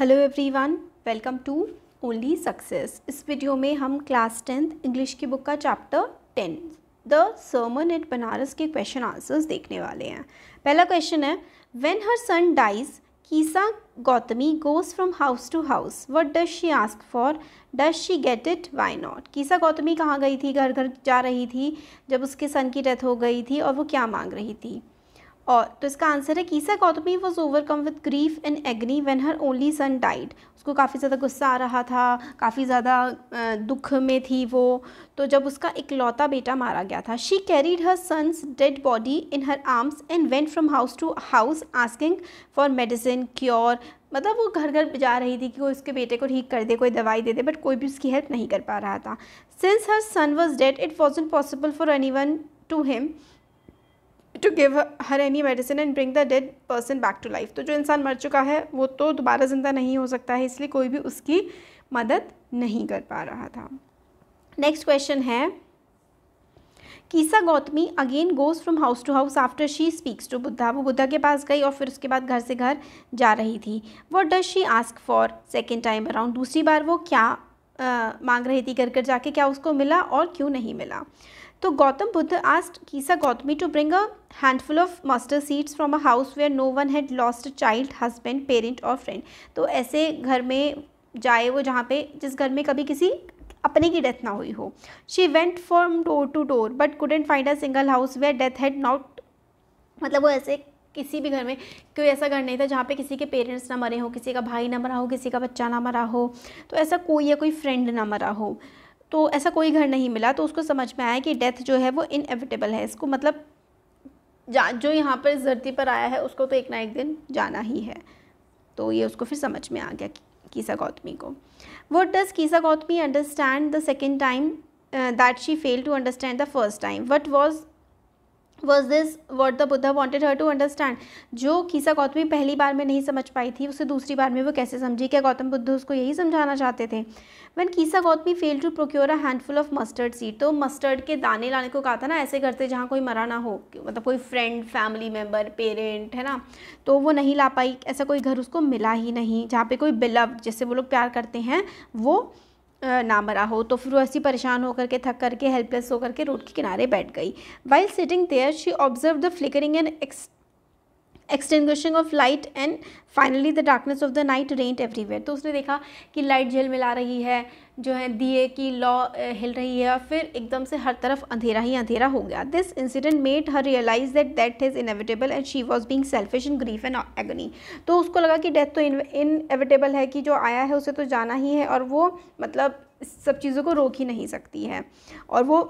hello everyone welcome to only success इस video में हम क्लास टेंथ इंग्लिश की बुक का chapter ten the sermon at Benares के क्वेश्चन आंसर्स देखने वाले हैं पहला क्वेश्चन है when her son dies Kisa Gotami goes from house to house what does she ask for does she get it why not Kisa Gotami कहाँ गई थी घर घर जा रही थी जब उसके सन की डेथ हो गई थी और वो क्या मांग रही थी और तो इसका आंसर है Kisa Gotami was overcome with grief and agony when her only son died उसको काफ़ी ज़्यादा गुस्सा आ रहा था काफ़ी ज़्यादा दुख में थी वो तो जब उसका इकलौता बेटा मारा गया था she carried her son's dead body in her arms and went from house to house asking for medicine cure मतलब वो घर घर जा रही थी कि वो उसके बेटे को ठीक कर दे कोई दवाई दे दे बट कोई भी उसकी हेल्प नहीं कर पा रहा था since her son was dead it was possible for anyone to him to give her any medicine and bring the dead person back to life तो जो इंसान मर चुका है वो तो दोबारा ज़िंदा नहीं हो सकता है इसलिए कोई भी उसकी मदद नहीं कर पा रहा था नेक्स्ट क्वेश्चन है Kisa Gotami again goes from house to house after she speaks to Buddha वो बुद्धा के पास गई और फिर उसके बाद घर से घर जा रही थी what does she ask for second time around दूसरी बार वो क्या आ, मांग रही थी घर घर जाके क्या उसको मिला और क्यों नहीं मिला तो Gautam Buddha asked Kisa Gotami to bring a handful of mustard seeds from a house where no one had lost a child husband parent or friend तो ऐसे घर में जाए वो जहाँ पे जिस घर में कभी किसी अपने की डेथ ना हुई हो she went from door to door but couldn't find a single house where death had not मतलब वो ऐसे किसी भी घर में कोई ऐसा घर नहीं था जहाँ पे किसी के पेरेंट्स ना मरे हो किसी का भाई ना मरा हो किसी का बच्चा ना मरा हो तो ऐसा कोई या कोई फ्रेंड ना मरा हो तो ऐसा कोई घर नहीं मिला तो उसको समझ में आया कि डेथ जो है वो इनएविटेबल है इसको मतलब जा जो यहाँ पर इस धरती पर आया है उसको तो एक ना एक दिन जाना ही है तो ये उसको फिर समझ में आ गया कीसा गौतमी को what does Kisa Gotami understand the second time that she failed to understand the first time what was was this word the Buddha wanted her to understand जो खीसा गौतमी पहली बार में नहीं समझ पाई थी उसे दूसरी बार में वो कैसे समझी क्या गौतम बुद्ध उसको यही समझाना चाहते थे when Kisa Gotami failed to procure a handful of mustard seed तो मस्टर्ड के दाने लाने को कहा था ना ऐसे करते जहाँ कोई मरा ना हो मतलब कोई फ्रेंड फैमिली मेम्बर पेरेंट है ना तो वो नहीं ला पाई ऐसा कोई घर उसको मिला ही नहीं जहाँ पर कोई बिलव जिससे वो लोग प्यार करते हैं वो ना मरा हो तो फिर वो ऐसी परेशान होकर के थक करके हेल्पलेस होकर के रोड के किनारे बैठ गई while sitting there she observe the flickering and ex extinguishing of light and finally the darkness of the night reigned everywhere तो उसने देखा कि लाइट झेल मिला रही है जो है दिए की लॉ हिल रही है और फिर एकदम से हर तरफ अंधेरा ही अंधेरा हो गया this incident made her realize that that is inevitable and she was being selfish in grief and agony तो उसको लगा कि डेथ तो इनएविटेबल है कि जो आया है उसे तो जाना ही है और वो मतलब सब चीज़ों को रोक ही नहीं सकती है और वो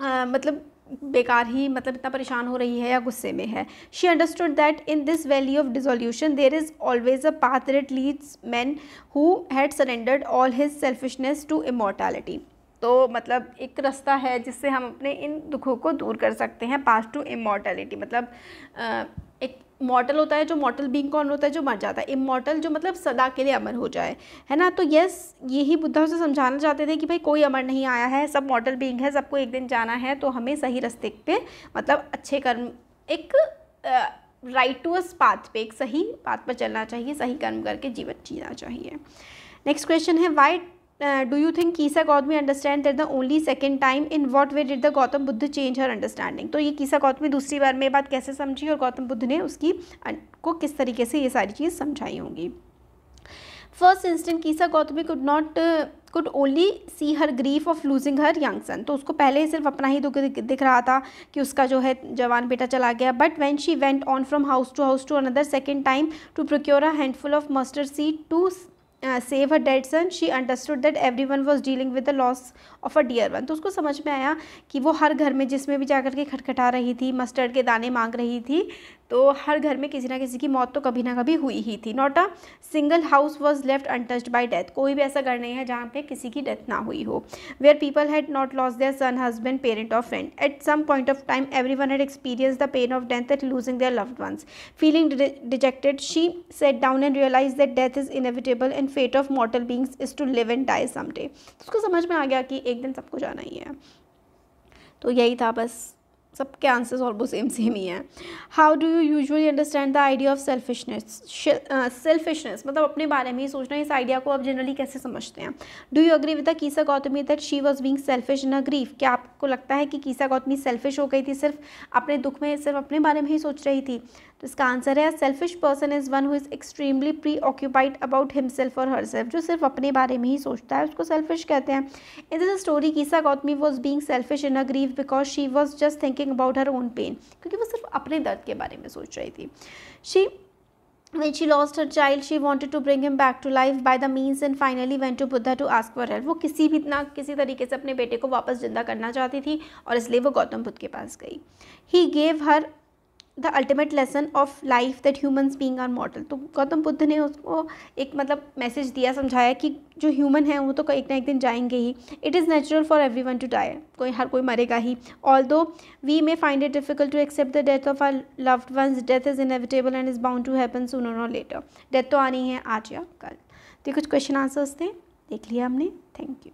आ, मतलब बेकार ही मतलब इतना परेशान हो रही है या गुस्से में है she understood that in this valley of delusion there is always a path that leads man who had surrendered all his selfishness to immortality तो मतलब एक रास्ता है जिससे हम अपने इन दुखों को दूर कर सकते हैं पास टू इमोर्टैलिटी मतलब आ, मॉर्टल होता है जो मॉर्टल बींग कौन होता है जो मर जाता है इमोर्टल जो मतलब सदा के लिए अमर हो जाए है ना तो यस यही बुद्धा उसे समझाना चाहते थे कि भाई कोई अमर नहीं आया है सब मॉर्टल बींग है सबको एक दिन जाना है तो हमें सही रस्ते पे मतलब अच्छे कर्म एक अस पाथ पे एक सही पाथ पर चलना चाहिए सही कर्म करके जीवन जीना चाहिए नेक्स्ट क्वेश्चन है why do you think Kisa Gotami understand that the only second time in what way did the Gautam Buddha change her understanding तो ये कीसा गौतमी दूसरी बार में बात कैसे समझी और गौतम बुद्ध ने उसकी को किस तरीके से ये सारी चीज़ समझाई होंगी first instant Kisa Gotami could not could only see her grief of losing her young son तो उसको पहले सिर्फ अपना ही दुख दिख रहा था कि उसका जो है जवान बेटा चला गया but when she went on from house to house to another second time to procure a handful of mustard seed to save a dead son she understood that everyone was dealing with the loss of a dear one तो उसको समझ में आया कि वो हर घर में जिसमें भी जाकर के खटखटा रही थी मस्टर्ड के दाने मांग रही थी तो हर घर में किसी ना किसी की मौत तो कभी ना कभी हुई ही थी not a single house was left untouched by death कोई भी ऐसा घर नहीं है जहाँ पे किसी की डेथ ना हुई हो where people had not loss their son husband parent or friend at some point of time everyone had experience the pain of death at losing their loved ones feeling dejected she sat down and realize that death is inevitable and fate of mortal beings is to live and die someday उसको समझ में आ गया कि एक दिन सबको जाना ही है तो यही था बस सबके आंसर्स ऑलमोस्ट सेम सेम ही हैं how do you usually understand the idea of selfishness selfishness मतलब अपने बारे में ही सोचना इस आइडिया को आप जनरली कैसे समझते हैं do you agree with the Kisa Gotami that she was being selfish in a grief क्या आपको लगता है कि कीसा गौतमी सेल्फिश हो गई थी सिर्फ अपने दुख में सिर्फ अपने बारे में ही सोच रही थी तो इसका आंसर है selfish person is one who is extremely preoccupied about himself or her self जो सिर्फ अपने बारे में ही सोचता है उसको सेल्फिश कहते हैं in this story Kisa Gotami was being selfish in a grief because she was just thinking thinking about her own pain क्योंकि वो सिर्फ अपने दर्द के बारे में सोच रही थी she when she lost her child she wanted to bring him back to life by the means and finally went to Buddha to ask for help वो किसी भी इतना किसी तरीके से अपने बेटे को वापस जिंदा करना चाहती थी और इसलिए वो गौतम बुद्ध के पास गई he gave her the ultimate lesson of life that humans being are mortal तो गौतम बुद्ध ने उसको एक मतलब मैसेज दिया समझाया कि जो ह्यूमन है वो तो एक ना एक दिन जाएंगे ही it is natural for everyone to die कोई हर कोई मरेगा ही although we may find it difficult to accept the death of our loved ones death is inevitable and is bound to happen sooner or later death तो आनी है आज या कल तो कुछ क्वेश्चन आंसर्स थे देख लिया हमने थैंक यू